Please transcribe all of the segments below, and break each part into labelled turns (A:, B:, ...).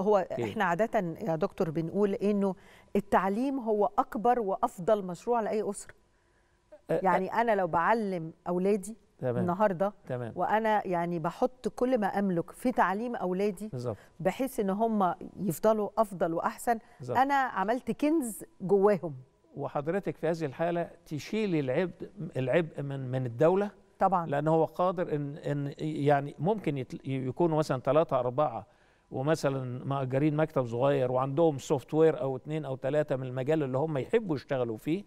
A: هو إيه؟ احنا عاده يا دكتور بنقول انه التعليم هو اكبر وافضل مشروع لاي اسره أه، أه. يعني انا لو بعلم اولادي تمام. النهارده تمام. وانا يعني بحط كل ما املك في تعليم اولادي بالزبط. بحيث ان هم يفضلوا افضل واحسن بالزبط. انا عملت كنز جواهم
B: وحضرتك في هذه الحاله تشيلي العبء العبء من من الدوله طبعا لان هو قادر ان ان يعني ممكن يكونوا مثلا ثلاثه اربعه ومثلا مأجرين مكتب صغير وعندهم سوفت وير او اتنين او تلاتة من المجال اللي هم يحبوا يشتغلوا فيه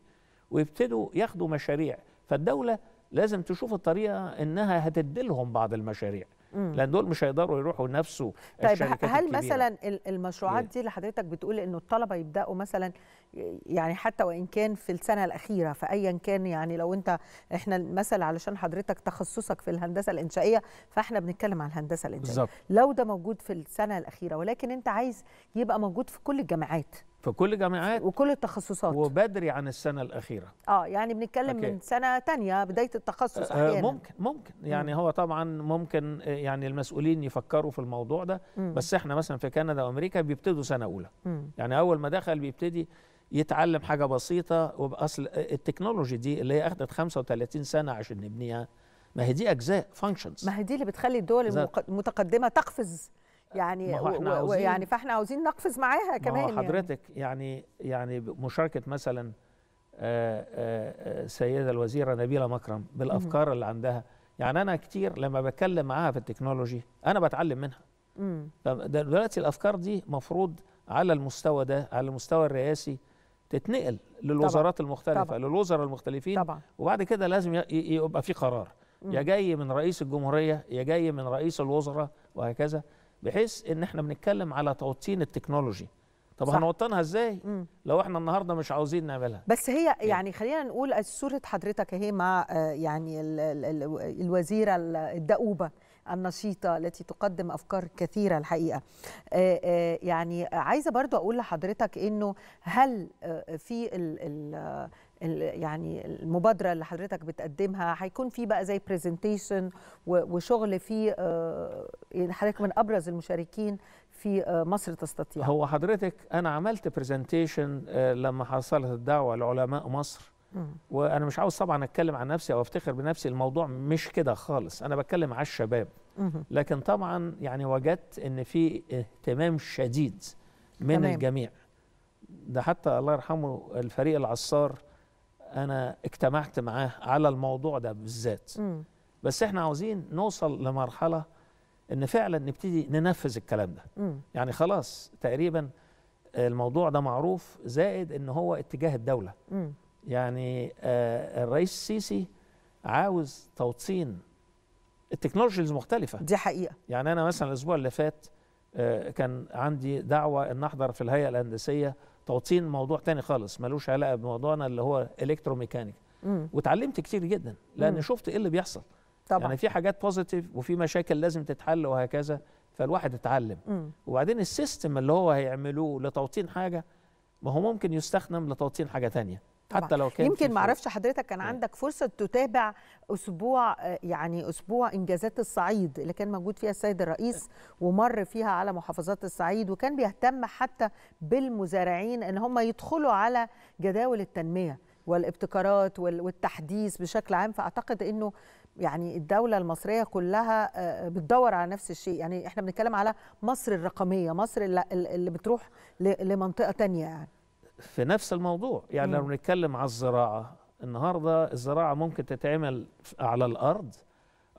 B: ويبتدوا ياخدوا مشاريع فالدولة لازم تشوف الطريقة انها هتدلهم بعض المشاريع لان دول مش هيقدروا يروحوا نفسه طيب الشركات هل الكبيرة. مثلا
A: المشروعات إيه. دي اللي حضرتك بتقول انه الطلبه يبداوا مثلا يعني حتى وان كان في السنه الاخيره فايا كان يعني لو انت احنا مثلا علشان حضرتك تخصصك في الهندسه الانشائيه فاحنا بنتكلم عن الهندسه الانشائيه بالزبط. لو ده موجود في السنه الاخيره ولكن انت عايز يبقى موجود في كل الجامعات
B: في كل الجامعات وكل التخصصات وبدري عن السنه الاخيره
A: اه يعني بنتكلم أوكي. من سنه تانية بدايه التخصص آه، آه، احيانا آه ممكن ممكن
B: يعني م. هو طبعا ممكن آه، يعني المسؤولين يفكروا في الموضوع ده م. بس احنا مثلا في كندا وامريكا بيبتدوا سنه اولى م. يعني اول ما دخل بيبتدي يتعلم حاجه بسيطه وباصل التكنولوجي دي اللي هي اخذت 35 سنه عشان نبنيها ما هي دي اجزاء فانكشنز ما هي دي اللي بتخلي الدول المتقدمه تقفز
A: يعني يعني فاحنا عاوزين نقفز معاها كمان ما يعني. حضرتك
B: يعني يعني مشاركه مثلا السيده آه، آه، الوزيره نبيله مكرم بالافكار اللي عندها يعني انا كتير لما بتكلم معاها في التكنولوجي انا بتعلم منها دلوقتي الافكار دي مفروض على المستوى ده على المستوى الرئاسي تتنقل للوزارات طبعًا المختلفه طبعًا للوزراء المختلفين طبعًا وبعد كده لازم يبقى في قرار يا جاي من رئيس الجمهوريه يا جاي من رئيس الوزراء وهكذا بحيث ان احنا بنتكلم على توطين التكنولوجي طب صح. هنوطنها ازاي مم. لو احنا النهارده مش عاوزين نعملها بس
A: هي إيه؟ يعني خلينا نقول صوره حضرتك اهي مع آه، يعني الوزيره الدؤوبه النشيطه التي تقدم افكار كثيره الحقيقه آه، آه، يعني عايزه برضو اقول لحضرتك انه هل في ال ال يعني المبادره اللي حضرتك بتقدمها هيكون في بقى زي برزنتيشن وشغل فيه آه، يعني حضرتك من ابرز المشاركين في آه،
B: مصر تستطيع هو حضرتك انا عملت برزنتيشن آه، لما حصلت الدعوه لعلماء مصر وانا مش عاوز طبعا اتكلم عن نفسي او افتخر بنفسي الموضوع مش كده خالص انا بتكلم على الشباب لكن طبعا يعني وجدت ان في اهتمام شديد من تمام. الجميع ده حتى الله يرحمه الفريق العصار انا اجتمعت معاه على الموضوع ده بالذات بس احنا عاوزين نوصل لمرحله ان فعلا نبتدي ننفذ الكلام ده م. يعني خلاص تقريبا الموضوع ده معروف زائد ان هو اتجاه الدوله م. يعني آه الرئيس السيسي عاوز توطين التكنولوجيز مختلفه دي حقيقه يعني انا مثلا الاسبوع اللي فات آه كان عندي دعوه ان احضر في الهيئه الهندسيه توطين موضوع تاني خالص ملوش علاقه بموضوعنا اللي هو الكتروميكانيك وتعلمت كتير جدا لان مم. شفت ايه اللي بيحصل طبعا يعني في حاجات بوزيتيف وفي مشاكل لازم تتحل وهكذا فالواحد اتعلم مم. وبعدين السيستم اللي هو هيعملوه لتوطين حاجه ما هو ممكن يستخدم لتوطين حاجه تانية طبعا حتى لو كان يمكن ما اعرفش
A: حضرتك كان إيه. عندك فرصه تتابع اسبوع آه، يعني اسبوع انجازات الصعيد اللي كان موجود فيها السيد الرئيس ومر فيها على محافظات الصعيد وكان بيهتم حتى بالمزارعين ان هم يدخلوا على جداول التنميه والابتكارات والتحديث بشكل عام فاعتقد انه يعني الدولة المصرية كلها آه، بتدور على نفس الشيء يعني احنا بنتكلم على مصر الرقمية مصر اللي بتروح لمنطقة تانية يعني
B: في نفس الموضوع يعني لو بنتكلم على الزراعه النهارده الزراعه ممكن تتعمل على الارض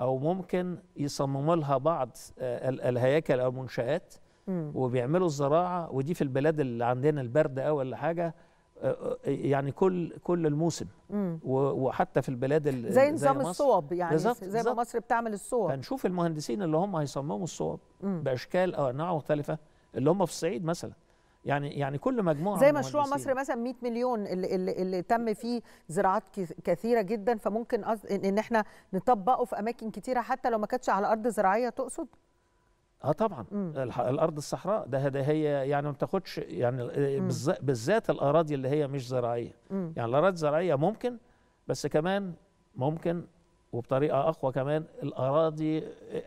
B: او ممكن يصمموا لها بعض آه، الهياكل او المنشات وبيعملوا الزراعه ودي في البلاد اللي عندنا البرد او ولا حاجه آه، آه، يعني كل كل الموسم مم. وحتى في البلاد زي, زي نظام الصوب يعني بالزبط زي ما مصر بتعمل الصوب هنشوف المهندسين اللي هم هيصمموا الصوب مم. باشكال او انواع مختلفه اللي هم في الصعيد مثلا يعني يعني كل مجموعه زي مشروع مصر
A: مثلا 100 مليون اللي, اللي, اللي تم فيه زراعات كثيره جدا فممكن ان احنا نطبقه في اماكن كثيره حتى لو ما كانتش على ارض زراعيه تقصد
B: اه طبعا الارض الصحراء ده ده هي يعني ما بتاخدش يعني بالذات الاراضي اللي هي مش زراعيه مم. يعني الاراضي الزراعيه ممكن بس كمان ممكن وبطريقه اقوى كمان الاراضي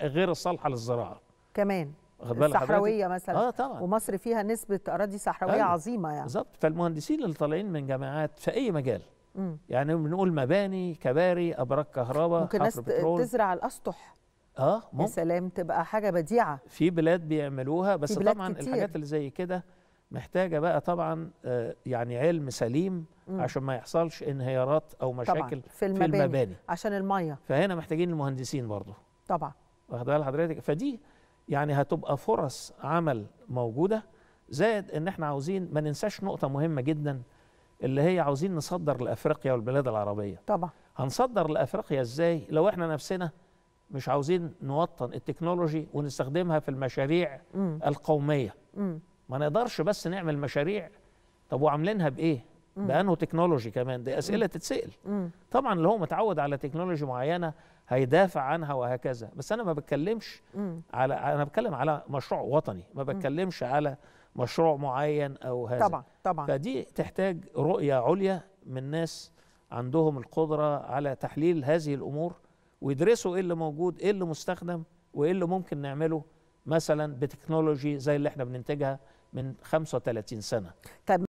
B: غير الصالحه للزراعه كمان واخد بالك الصحراويه مثلا اه
A: طبعا ومصر فيها نسبه اراضي صحراويه آه. عظيمه
B: يعني بالظبط فالمهندسين اللي طالعين من جامعات في اي مجال مم. يعني بنقول مباني كباري ابراج كهرباء ممكن ناس تزرع
A: الاسطح اه ممكن يا سلام تبقى حاجه بديعه
B: في بلاد بيعملوها بس بلاد طبعا كتير. الحاجات اللي زي كده محتاجه بقى طبعا آه، يعني علم سليم مم. عشان ما يحصلش انهيارات او مشاكل طبعًا. في, المباني. في المباني
A: عشان الميه
B: فهنا محتاجين المهندسين برضه طبعا واخد بال حضرتك فدي يعني هتبقى فرص عمل موجوده زائد ان احنا عاوزين ما ننساش نقطه مهمه جدا اللي هي عاوزين نصدر لافريقيا والبلاد العربيه طبعا هنصدر لافريقيا ازاي لو احنا نفسنا مش عاوزين نوطن التكنولوجي ونستخدمها في المشاريع م. القوميه م. ما نقدرش بس نعمل مشاريع طب وعاملينها بايه بانه تكنولوجي كمان دي اسئله تتسال طبعا اللي هو متعود على تكنولوجي معينه هيدافع عنها وهكذا بس انا ما بتكلمش على انا بتكلم على مشروع وطني ما بتكلمش على مشروع معين او هذا طبعا طبعا فدي تحتاج رؤيه عليا من ناس عندهم القدره على تحليل هذه الامور ويدرسوا ايه اللي موجود ايه اللي مستخدم وايه اللي ممكن نعمله مثلا بتكنولوجي زي اللي احنا بننتجها من 35 سنه
A: طيب